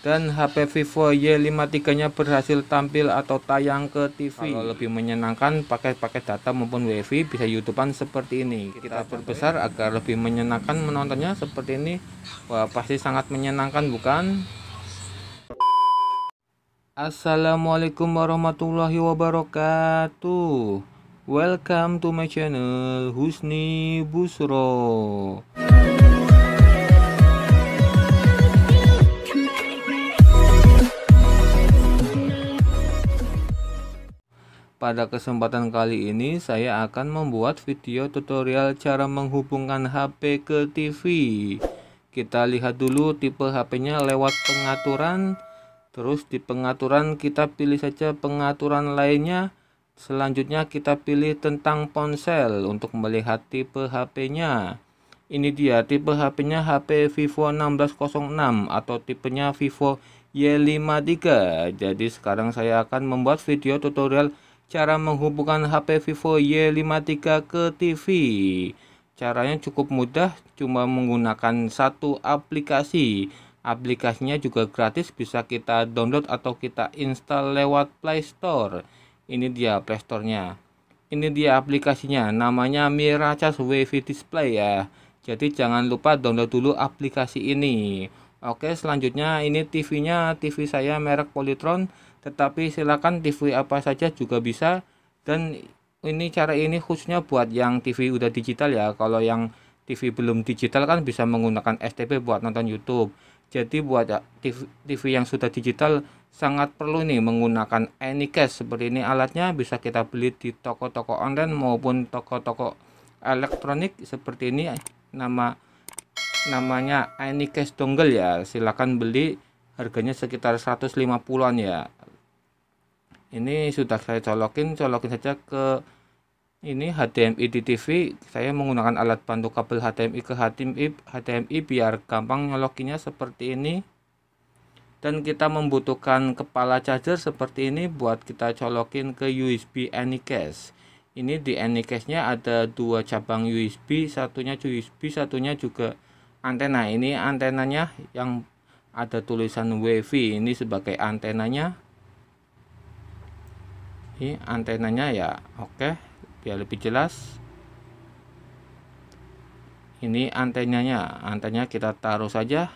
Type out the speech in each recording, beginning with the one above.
dan HP Vivo Y53 nya berhasil tampil atau tayang ke TV kalau lebih menyenangkan pakai-pakai data maupun wifi bisa youtubean seperti ini kita perbesar ya. agar lebih menyenangkan menontonnya seperti ini wah pasti sangat menyenangkan bukan Assalamualaikum warahmatullahi wabarakatuh Welcome to my channel Husni Busro Pada kesempatan kali ini saya akan membuat video tutorial cara menghubungkan HP ke TV Kita lihat dulu tipe HP-nya lewat pengaturan Terus di pengaturan kita pilih saja pengaturan lainnya Selanjutnya kita pilih tentang ponsel untuk melihat tipe HP-nya Ini dia tipe HP-nya HP Vivo 1606 atau tipenya Vivo Y53 Jadi sekarang saya akan membuat video tutorial Cara menghubungkan HP Vivo Y53 ke TV Caranya cukup mudah, cuma menggunakan satu aplikasi Aplikasinya juga gratis, bisa kita download atau kita install lewat Play Store Ini dia Play Store-nya Ini dia aplikasinya, namanya Miracas wifi Display ya Jadi jangan lupa download dulu aplikasi ini Oke selanjutnya ini TV-nya, TV saya merek Polytron tetapi silakan TV apa saja juga bisa dan ini cara ini khususnya buat yang TV udah digital ya kalau yang TV belum digital kan bisa menggunakan STP buat nonton YouTube jadi buat TV, TV yang sudah digital sangat perlu nih menggunakan Anycast seperti ini alatnya bisa kita beli di toko-toko online maupun toko-toko elektronik seperti ini nama namanya Anycast dongle ya silakan beli harganya sekitar 150-an ya ini sudah saya colokin colokin saja ke ini HDMI di TV saya menggunakan alat bantu kabel HDMI ke HDMI HDMI biar gampang nyolokinnya seperti ini dan kita membutuhkan kepala charger seperti ini buat kita colokin ke USB Anycase ini di Anycase nya ada dua cabang USB satunya USB satunya juga antena ini antenanya yang ada tulisan wifi ini sebagai antenanya ini antenanya ya oke biar lebih jelas ini antenanya antenanya kita taruh saja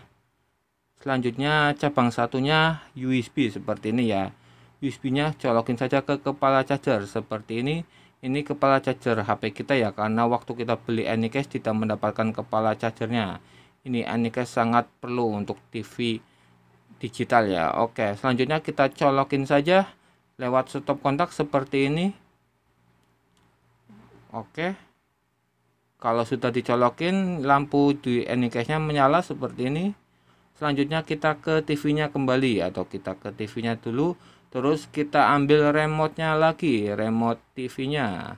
selanjutnya cabang satunya USB seperti ini ya USB nya colokin saja ke kepala charger seperti ini ini kepala charger HP kita ya karena waktu kita beli Anycase tidak mendapatkan kepala chargernya ini Anycase sangat perlu untuk TV digital ya oke selanjutnya kita colokin saja lewat stop kontak seperti ini oke kalau sudah dicolokin lampu di anycase nya menyala seperti ini selanjutnya kita ke TV nya kembali atau kita ke TV nya dulu terus kita ambil remote nya lagi remote TV nya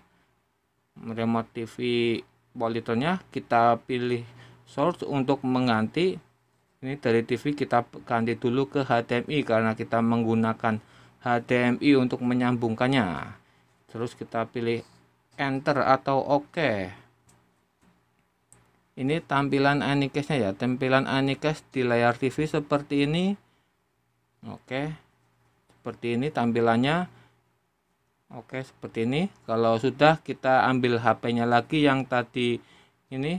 remote TV nya kita pilih source untuk mengganti ini dari TV kita ganti dulu ke HDMI karena kita menggunakan HDMI untuk menyambungkannya terus kita pilih enter atau oke OK. ini tampilan anikesnya ya tampilan anikes di layar TV seperti ini oke seperti ini tampilannya oke seperti ini kalau sudah kita ambil HP-nya lagi yang tadi ini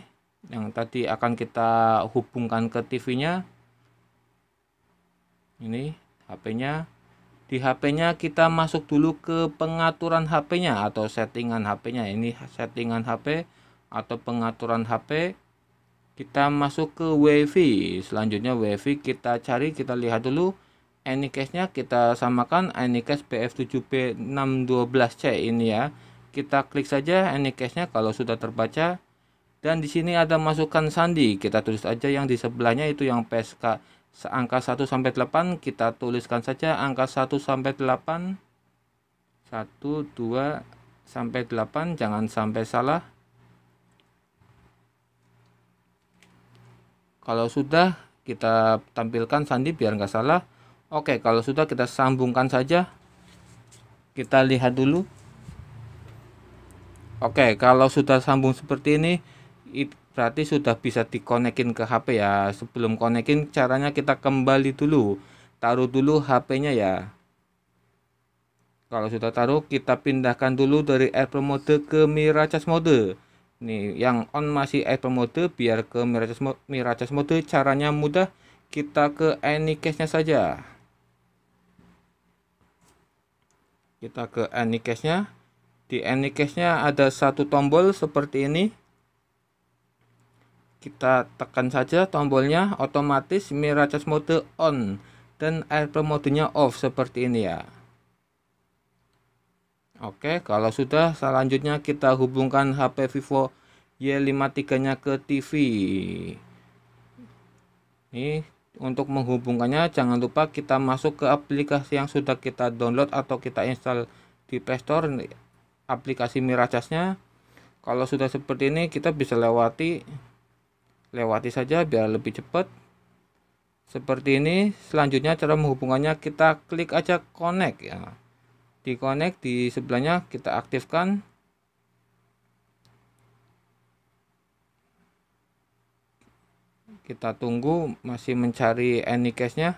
yang tadi akan kita hubungkan ke TV-nya ini HP-nya di HP-nya kita masuk dulu ke pengaturan HP-nya atau settingan HP-nya ini settingan HP atau pengaturan HP kita masuk ke WiFi selanjutnya WiFi kita cari kita lihat dulu Anycase-nya kita samakan Anycase pf 7 p 612 c ini ya kita klik saja Anycase-nya kalau sudah terbaca dan di sini ada masukan sandi kita tulis aja yang di sebelahnya itu yang PSK angka 1 sampai 8 kita tuliskan saja angka 1 sampai 8 1 2 sampai 8 jangan sampai salah kalau sudah kita tampilkan sandi biar nggak salah Oke kalau sudah kita sambungkan saja kita lihat dulu Oke kalau sudah sambung seperti ini berarti sudah bisa dikonekin ke HP ya sebelum konekin caranya kita kembali dulu taruh dulu HP-nya ya kalau sudah taruh kita pindahkan dulu dari airplane mode ke miracas mode nih yang on masih airplane mode biar ke miracas mode, miracas mode caranya mudah kita ke anycase nya saja kita ke anycase nya di anycase nya ada satu tombol seperti ini kita tekan saja tombolnya otomatis mirror mode on dan airplane modenya off seperti ini ya Oke kalau sudah selanjutnya kita hubungkan HP Vivo Y53 nya ke TV ini untuk menghubungkannya jangan lupa kita masuk ke aplikasi yang sudah kita download atau kita install di playstore aplikasi miracasnya nya kalau sudah seperti ini kita bisa lewati lewati saja biar lebih cepat seperti ini selanjutnya cara menghubungannya kita klik aja connect ya di connect di sebelahnya kita aktifkan kita tunggu masih mencari any case nya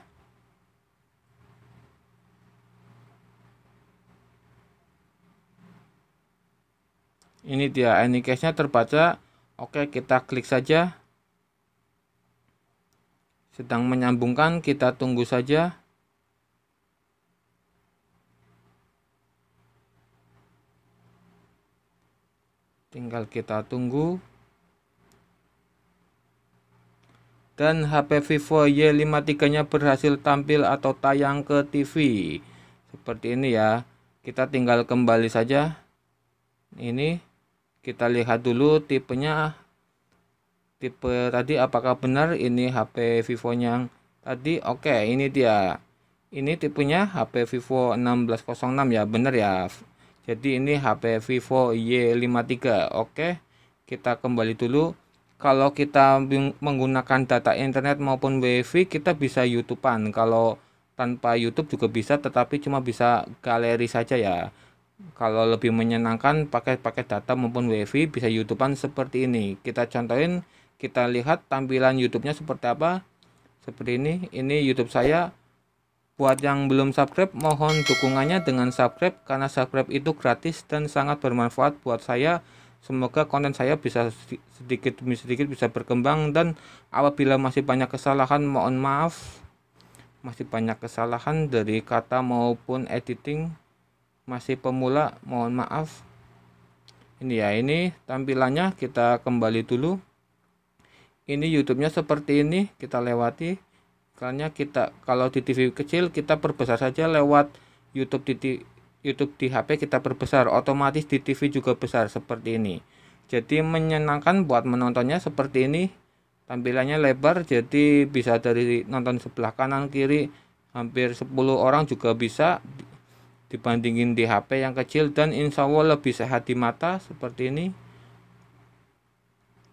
ini dia any case nya terbaca oke kita klik saja sedang menyambungkan kita tunggu saja tinggal kita tunggu dan HP Vivo Y53 nya berhasil tampil atau tayang ke TV seperti ini ya kita tinggal kembali saja ini kita lihat dulu tipenya tipe tadi apakah benar ini HP Vivo yang tadi oke okay, ini dia ini tipenya HP Vivo 1606 ya benar ya jadi ini HP Vivo Y53 oke okay. kita kembali dulu kalau kita menggunakan data internet maupun wifi kita bisa YouTube an kalau tanpa YouTube juga bisa tetapi cuma bisa galeri saja ya kalau lebih menyenangkan pakai paket data maupun wifi bisa YouTube an seperti ini kita contohin kita lihat tampilan YouTube-nya seperti apa seperti ini ini YouTube saya buat yang belum subscribe mohon dukungannya dengan subscribe karena subscribe itu gratis dan sangat bermanfaat buat saya semoga konten saya bisa sedikit demi sedikit bisa berkembang dan apabila masih banyak kesalahan mohon maaf masih banyak kesalahan dari kata maupun editing masih pemula mohon maaf ini ya ini tampilannya kita kembali dulu ini YouTube-nya seperti ini kita lewati karena kita kalau di TV kecil kita perbesar saja lewat YouTube di YouTube di HP kita perbesar otomatis di TV juga besar seperti ini jadi menyenangkan buat menontonnya seperti ini tampilannya lebar jadi bisa dari nonton sebelah kanan kiri hampir 10 orang juga bisa dibandingin di HP yang kecil dan insya Allah lebih sehat di mata seperti ini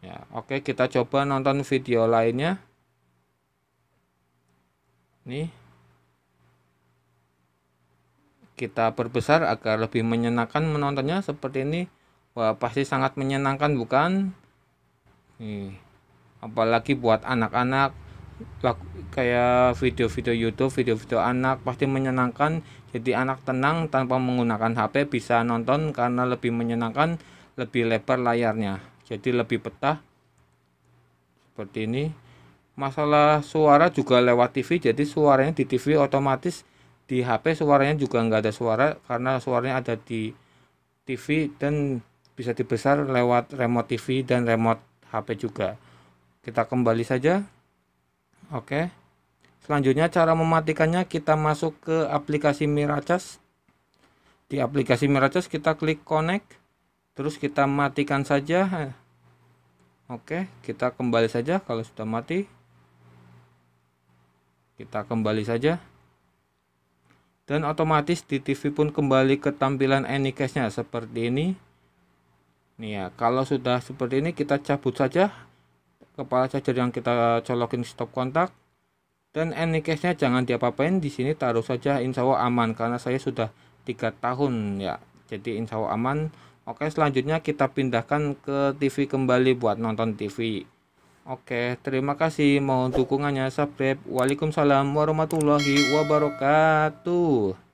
Ya, oke kita coba nonton video lainnya. Nih. Kita perbesar agar lebih menyenangkan menontonnya seperti ini. Wah, pasti sangat menyenangkan bukan? Nih. Apalagi buat anak-anak kayak video-video YouTube, video-video anak pasti menyenangkan. Jadi anak tenang tanpa menggunakan HP bisa nonton karena lebih menyenangkan, lebih lebar layarnya jadi lebih petah seperti ini masalah suara juga lewat TV jadi suaranya di TV otomatis di HP suaranya juga nggak ada suara karena suaranya ada di TV dan bisa dibesar lewat remote TV dan remote HP juga kita kembali saja oke selanjutnya cara mematikannya kita masuk ke aplikasi Miracast di aplikasi Miracast kita klik connect terus kita matikan saja oke kita kembali saja kalau sudah mati kita kembali saja dan otomatis di TV pun kembali ke tampilan anycast nya seperti ini nih ya kalau sudah seperti ini kita cabut saja kepala charger yang kita colokin stop kontak dan anycast nya jangan diapa-apain di sini taruh saja insya Allah aman karena saya sudah tiga tahun ya jadi insya Allah aman Oke, selanjutnya kita pindahkan ke TV kembali buat nonton TV. Oke, terima kasih. Mohon dukungannya subscribe. Waalaikumsalam warahmatullahi wabarakatuh.